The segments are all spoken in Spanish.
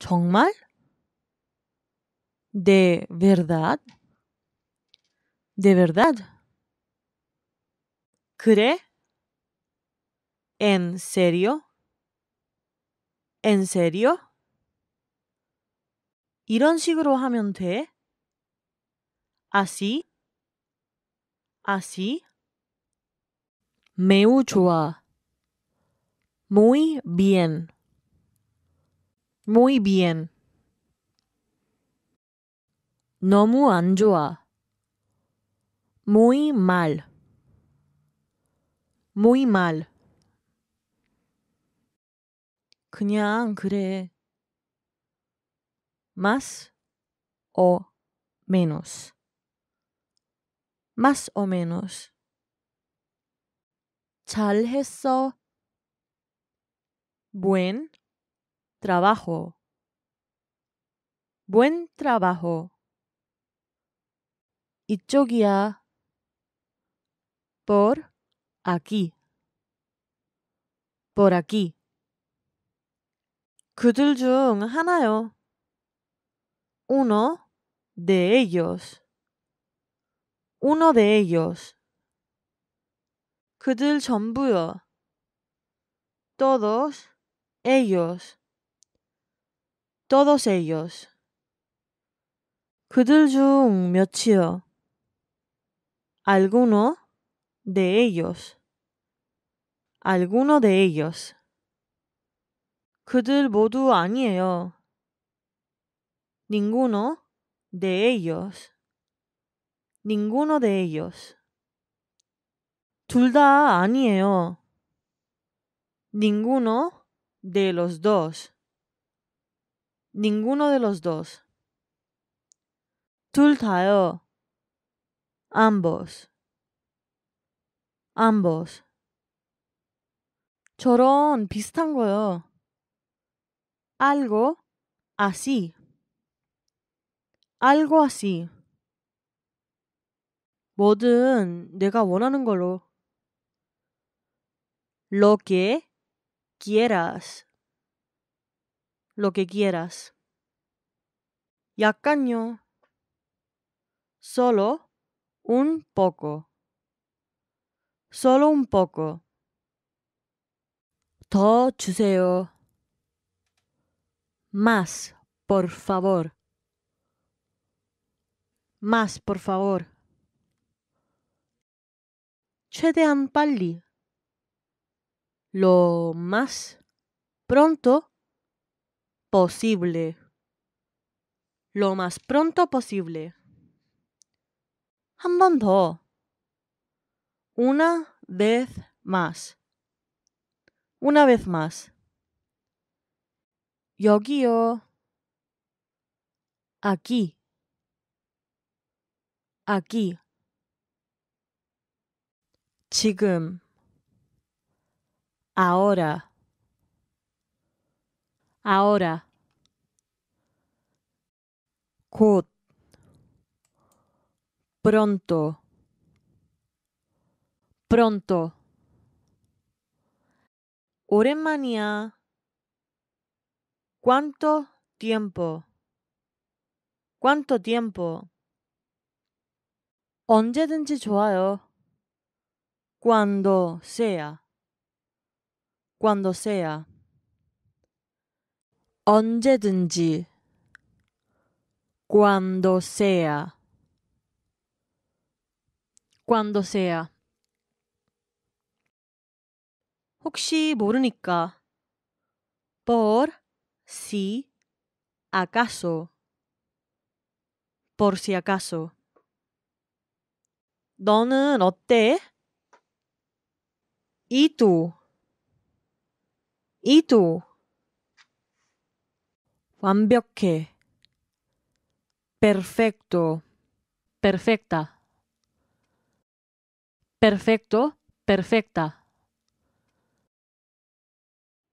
정말? De verdad? De verdad? cree En serio? En serio? 이런 식으로 하면 Así? Así? me 좋아. Muy bien. Muy bien. No 안 anjoa. Muy mal. Muy mal. 그냥 그래. Más o menos. Más o menos. 잘했어. Buen trabajo, buen trabajo. 이쪽이야. Por aquí. Por aquí. 그들 중 Uno de ellos. Uno de ellos. 그들 전부요. Todos ellos todos ellos. 그들 중 Alguno de ellos. Alguno de ellos. 그들 모두 아니에요. Ninguno de ellos. Ninguno de ellos. 아니에요. Ninguno de los dos. Ninguno de los dos. tultao Ambos. Ambos. ¡Chorón! 비슷한 Algo así. Algo así. 뭐든 내가 원하는 걸로. Lo que quieras lo que quieras. y acaño Solo un poco. Solo un poco. Todo, chuseo. Más, por favor. Más, por favor. Chedean Pali. Lo más pronto posible. Lo más pronto posible. 한 Una vez más. Una vez más. 여기요. Aquí. Aquí. 지금. Ahora ahora, pronto, pronto. 오랜만이야. ¿Cuánto tiempo? ¿Cuánto tiempo? 언제든지 좋아요. Cuando sea. Cuando sea. 언제든지 cuando sea cuando sea 혹시 모르니까 por si acaso por si acaso 너는 어때? 이도 이도 완벽해, perfecto, perfecta, perfecto, perfecta.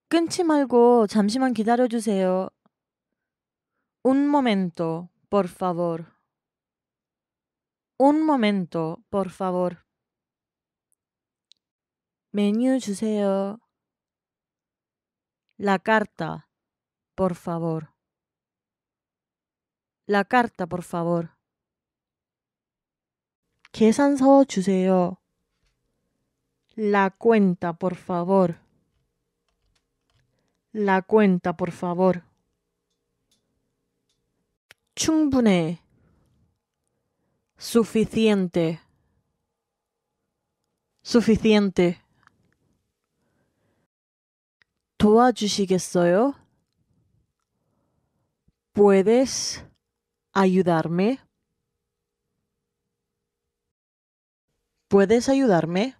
끊지 말고 잠시만 기다려 주세요. Un momento, por favor. Un momento, por favor. 메뉴 주세요. La carta, por favor. La carta, por favor. 계산서 chuseo? La cuenta, por favor. La cuenta, por favor. 충분해. Suficiente. Suficiente. 도와주시겠어요? ¿Puedes? ayudarme? ¿Puedes ayudarme?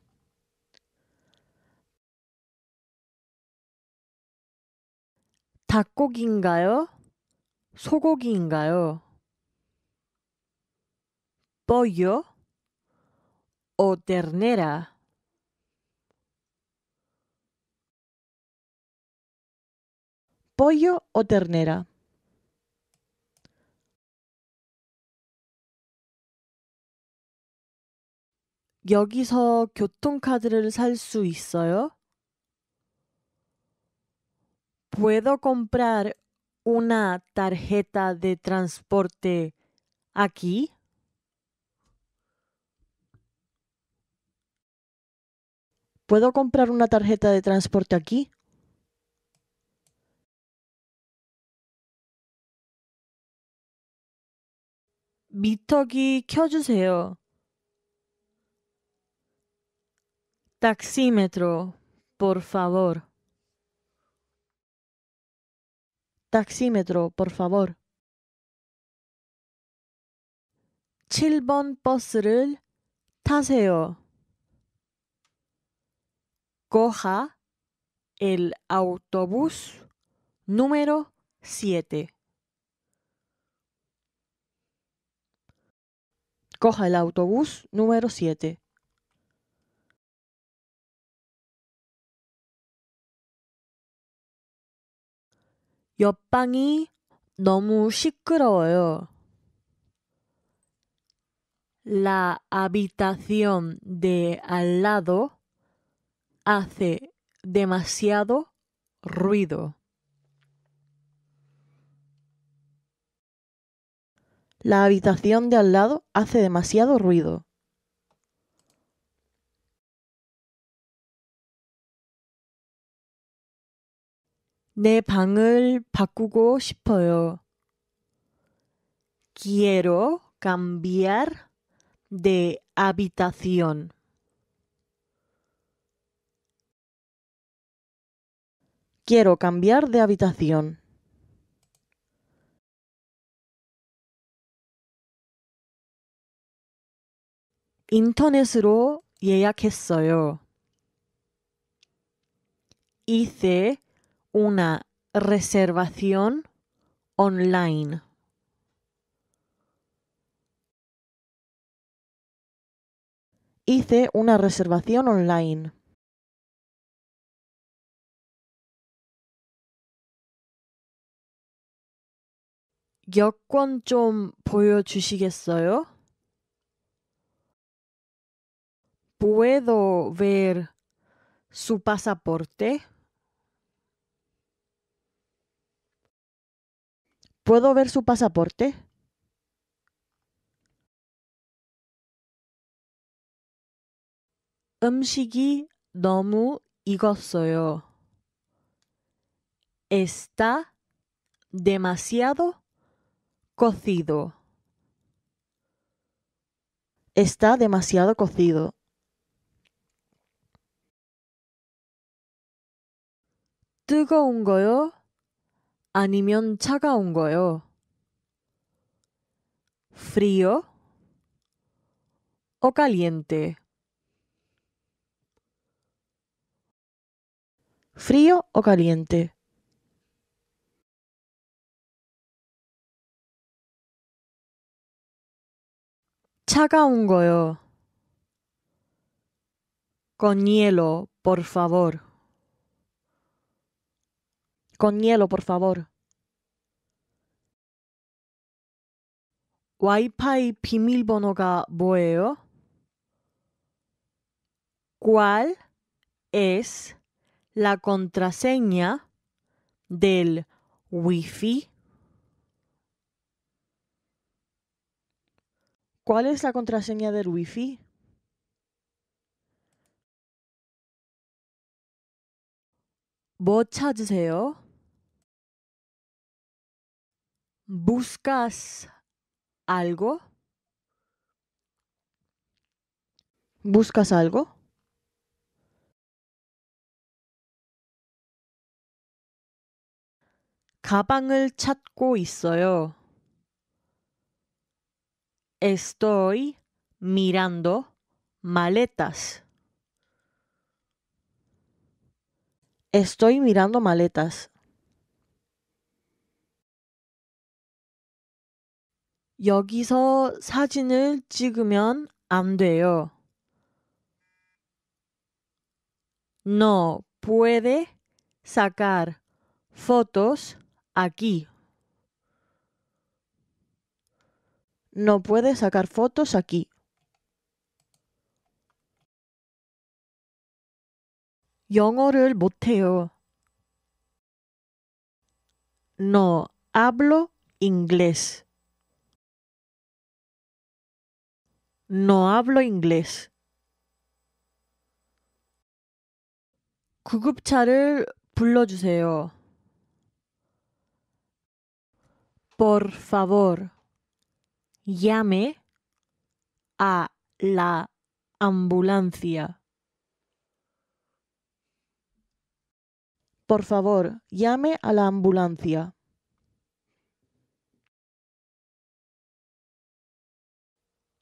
닭고기인가요? 소고기인가요? pollo o ternera. Pollo o ternera. 여기서 교통카드를 살 수 있어요? ¿Puedo comprar una tarjeta de transporte aquí? ¿Puedo comprar una tarjeta de transporte aquí? 미터기 켜주세요. Taxímetro, por favor. Taxímetro, por favor. Chilbon 번 Taseo. Coja el autobús número 7. Coja el autobús número 7. La habitación de al lado hace demasiado ruido. La habitación de al lado hace demasiado ruido. 내 방을 바꾸고 싶어요. Quiero cambiar de habitación. Quiero cambiar de habitación. 인터넷으로 예약했어요. Hice una reservación online. Hice una reservación online. Yo 좀 보여주시겠어요? ¿Puedo ver su pasaporte? ¿Puedo ver su pasaporte? domu Está demasiado cocido. Está demasiado cocido chaca un 거요. frío o caliente. Frío o caliente. un goyo? Con hielo, por favor. Con hielo, por favor. Wi-Fi 비밀번호가 Boeo. ¿Cuál es la contraseña del Wi-Fi? ¿Cuál es la contraseña del Wi-Fi? 뭐 ¿Buscas algo? ¿Buscas algo? 가방을 찾고 있어요. Estoy mirando maletas. Estoy mirando maletas. 여기서 사진을 찍으면 안 돼요. No puede sacar fotos aquí. No puede sacar fotos aquí. 영어를 No hablo inglés. No hablo inglés. 구급차를 Por favor, llame a la ambulancia. Por favor, llame a la ambulancia.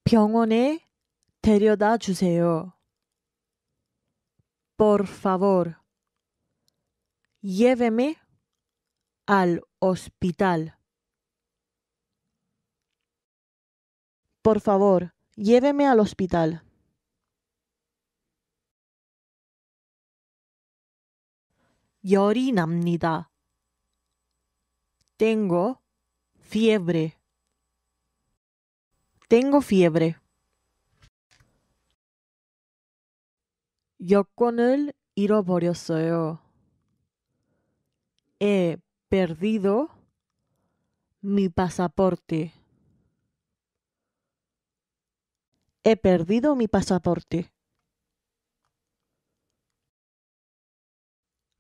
병원에 데려다 Por favor, lléveme al hospital. Por favor, lléveme al hospital. 열이 납니다. Tengo fiebre. Tengo fiebre. Yo con el yo He perdido mi pasaporte. He perdido mi pasaporte.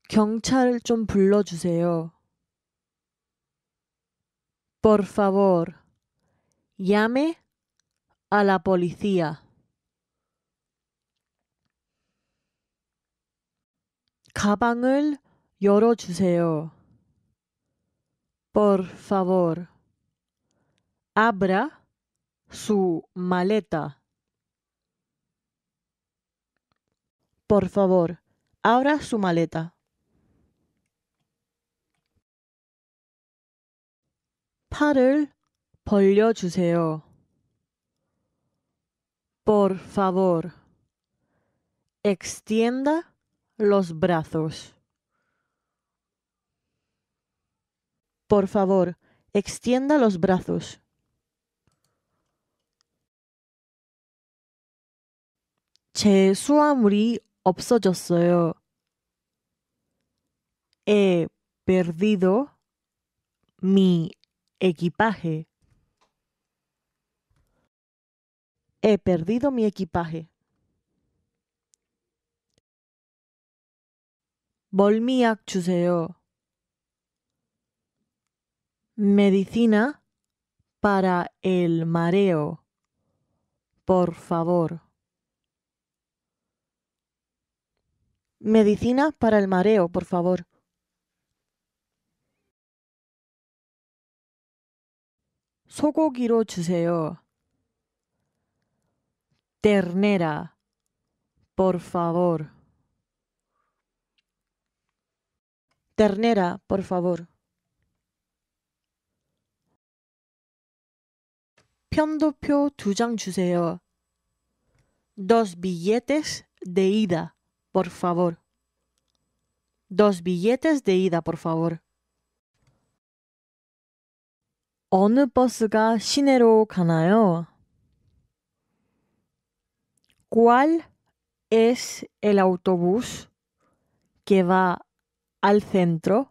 좀 Por favor, llame a la policía. 가방을 chuseo Por favor. Abra su maleta. Por favor, abra su maleta. 팔을 chuseo. Por favor, extienda los brazos. Por favor, extienda los brazos. Che He perdido mi equipaje. He perdido mi equipaje. Volmiak chuseo. Medicina para el mareo. Por favor. Medicina para el mareo, por favor. 소고기로 chuseo ternera, por favor. Ternera, por favor. 편도표 Dos billetes de ida, por favor. Dos billetes de ida, por favor. 어느 버스가 시내로 ¿Cuál es el autobús que va al centro?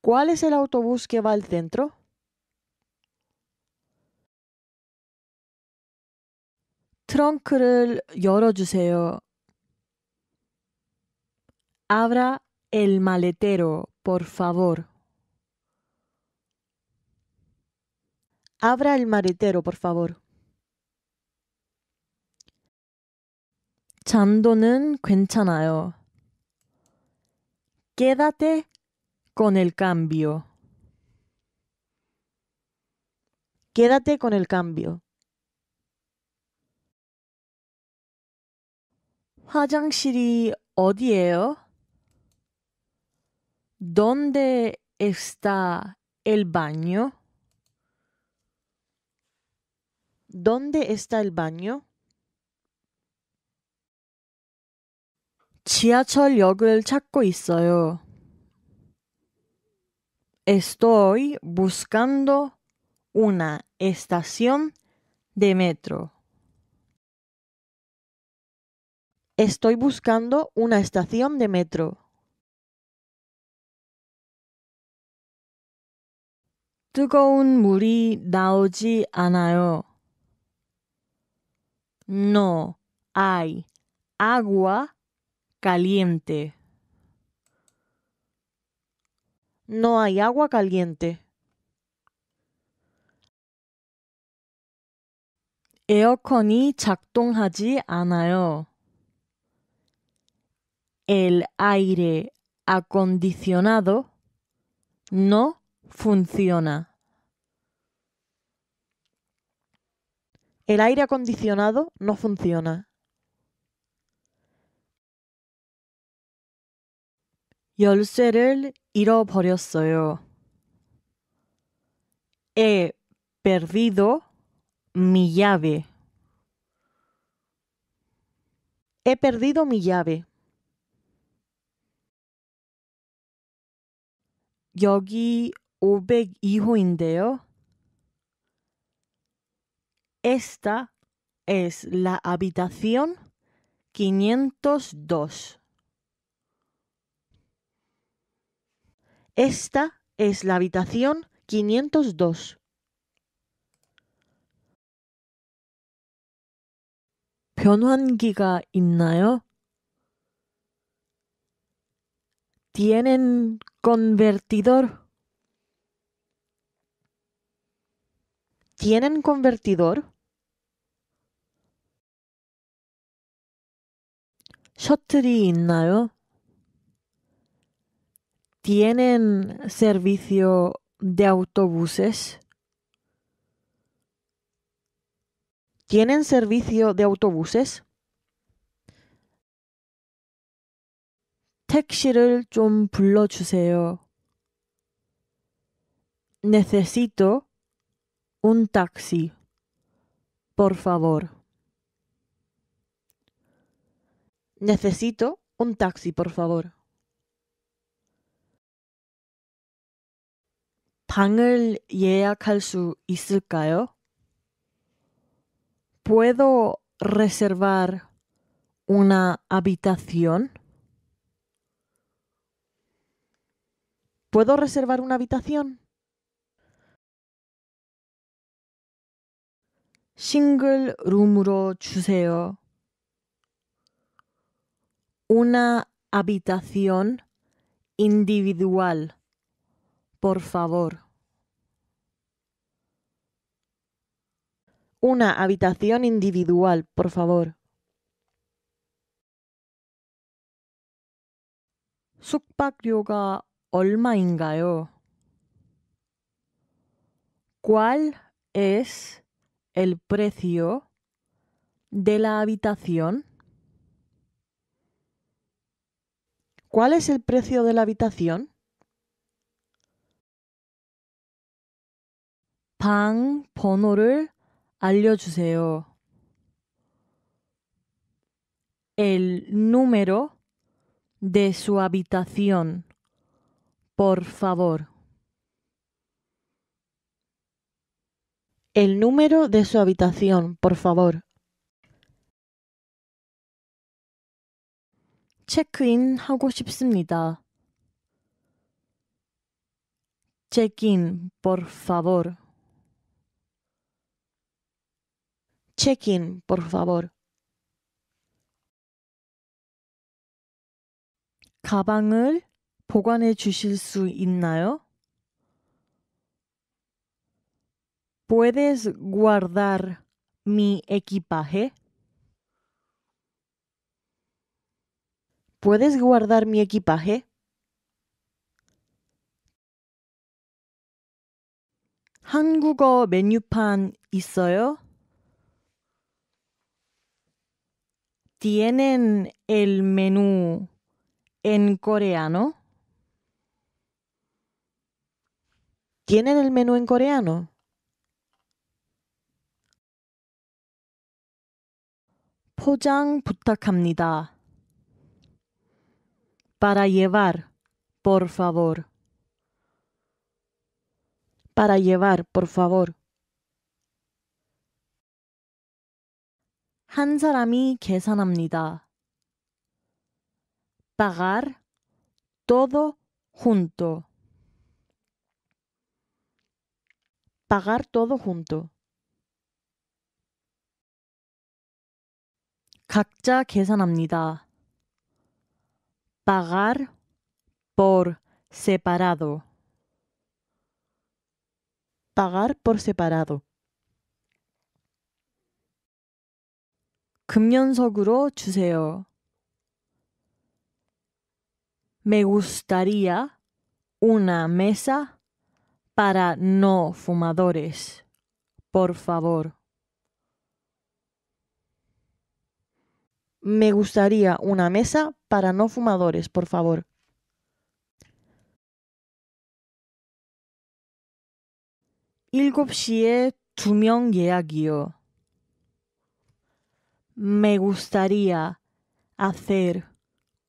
¿Cuál es el autobús que va al centro? lo deseo. Abra el maletero, por favor. Abra el maritero, por favor. 잔돈은 괜찮아요. Quédate con el cambio. Quédate con el cambio. 화장실이 어디예요? ¿Dónde está el baño? ¿Dónde está el baño? 지하철역을 찾고 있어요. Estoy buscando una estación de metro. Estoy buscando una estación de metro. un Muri Daoji 않아요 no hay agua caliente. No hay agua caliente. El aire acondicionado no funciona. El aire acondicionado no funciona. He perdido mi llave. He perdido mi llave. 여기 502호인데요. Esta es la habitación 502. Esta es la habitación 502. 변환기가 있나요? ¿Tienen convertidor? ¿Tienen convertidor? 셔틀이 있나요? ¿Tienen servicio de autobuses? ¿Tienen servicio de autobuses? 택시를 좀 Necesito un taxi. Por favor. Necesito un taxi, por favor. 방을 예약할 ¿Puedo reservar una habitación? ¿Puedo reservar una habitación? room, por 주세요 una habitación individual, por favor. Una habitación individual, por favor. 숙박료가 얼마인가요? ¿Cuál es el precio de la habitación? ¿Cuál es el precio de la habitación? Pang El número de su habitación, por favor. El número de su habitación, por favor. 체크인 하고 싶습니다. 체크인, por favor. 체크인, por favor. 가방을 보관해 주실 수 있나요? ¿Puedes guardar mi equipaje? ¿Puedes guardar mi equipaje? 한국어 y 있어요? ¿Tienen el menú en coreano? ¿Tienen el menú en coreano? 포장 부탁합니다. Para llevar, por favor. Para llevar, por favor. 한 사람이 계산합니다. pagar todo junto. Pagar todo junto. 각자 계산합니다. Pagar por separado. Pagar por separado. 금연석으로 주세요. Me gustaría una mesa para no fumadores, por favor. Me gustaría una mesa para no fumadores, por favor. Me gustaría hacer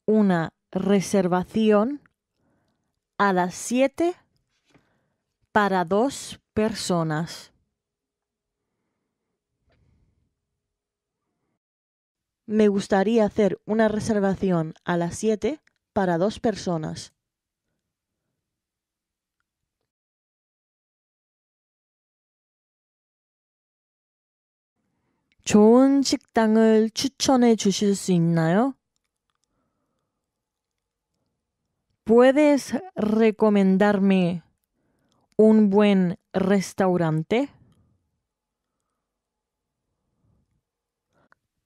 una reservación a las siete para dos personas. Me gustaría hacer una reservación a las 7 para dos personas. ¿Puedes recomendarme un buen restaurante?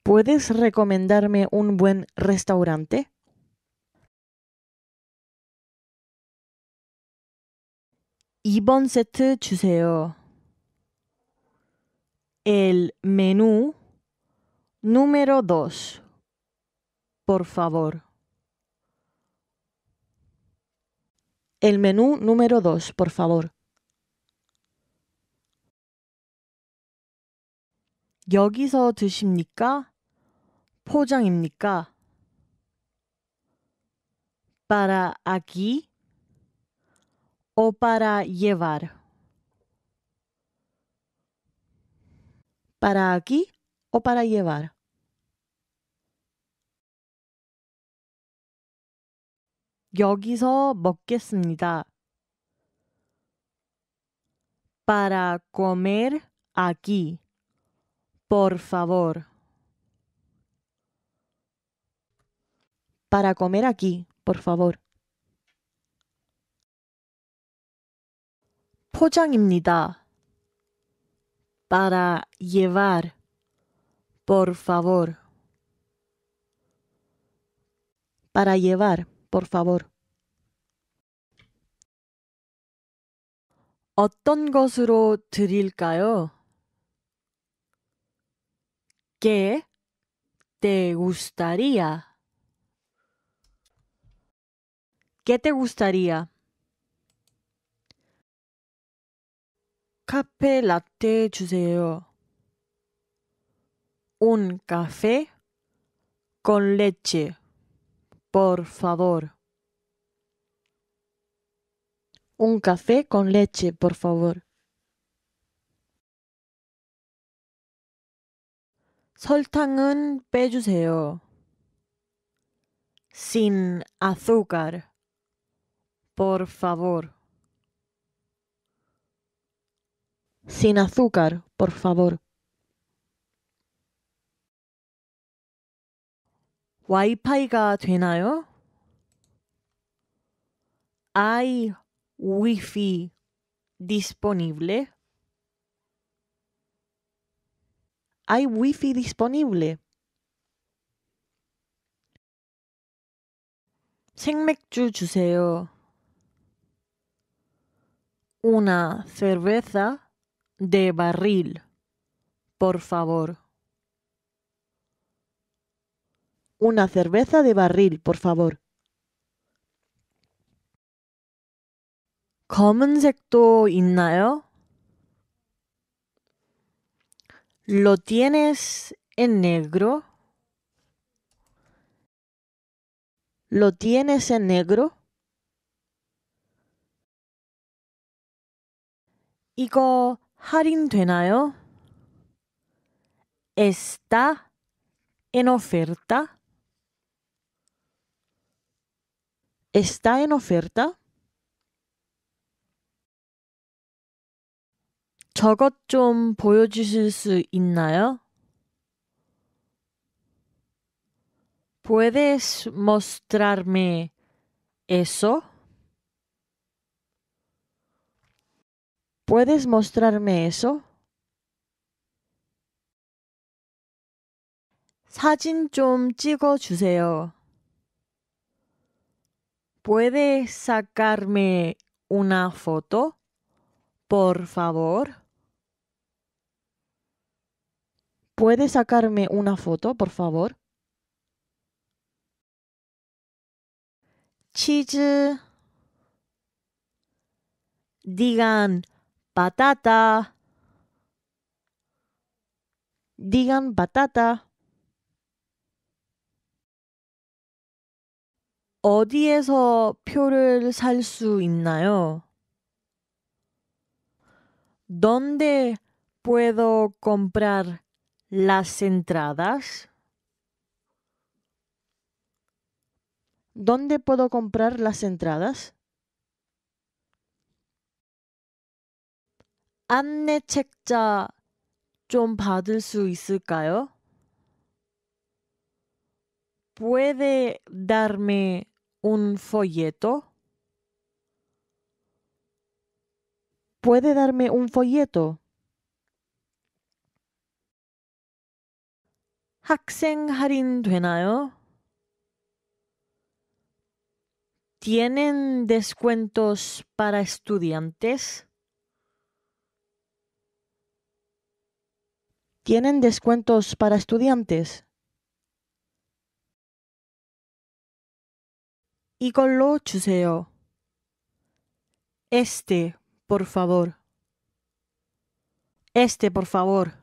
¿Puedes recomendarme un buen restaurante? 이번 세트 주세요. El menú número dos, Por favor. El menú número dos, por favor. 여기서 드십니까? 포장입니까? para aquí o para llevar. para aquí o para llevar. 여기서 먹겠습니다. para comer aquí. por favor. para comer aquí, por favor. 포장입니다. Para llevar, por favor. Para llevar, por favor. 어떤 것으로 드릴까요? ¿Qué te gustaría? ¿Qué te gustaría? Café latte, 주세요. Un café con leche, por favor. Un café con leche, por favor. un 빼주세요. Sin azúcar. Por favor. Sin azúcar, por favor. ¿Wi-Fi Wi-Fi가 되나요? ¿Hay wifi disponible? ¿Hay wifi disponible? 생맥주 주세요 una cerveza de barril, por favor. Una cerveza de barril, por favor. ¿Cómo 검은색도 있나요? ¿Lo tienes en negro? ¿Lo tienes en negro? 이거 할인되나요? ¿Está en oferta? ¿Está en oferta? 저것 좀 보여주실 ¿Puedes mostrarme eso? ¿Puedes mostrarme eso? 사진 좀 찍어 주세요. ¿Puede sacarme una foto? Por favor. ¿Puede sacarme una foto, por favor? ¡Cheese! Digan patata. Digan patata. ¿Dónde puedo comprar las entradas? ¿Dónde puedo comprar las entradas? 안내 책자 좀 받을 수 ¿Puede darme un folleto? ¿Puede darme un folleto? 학생 할인 되나요? ¿Tienen descuentos para estudiantes? ¿Tienen descuentos para estudiantes? Y con lo chuseo. Este, por favor. Este, por favor.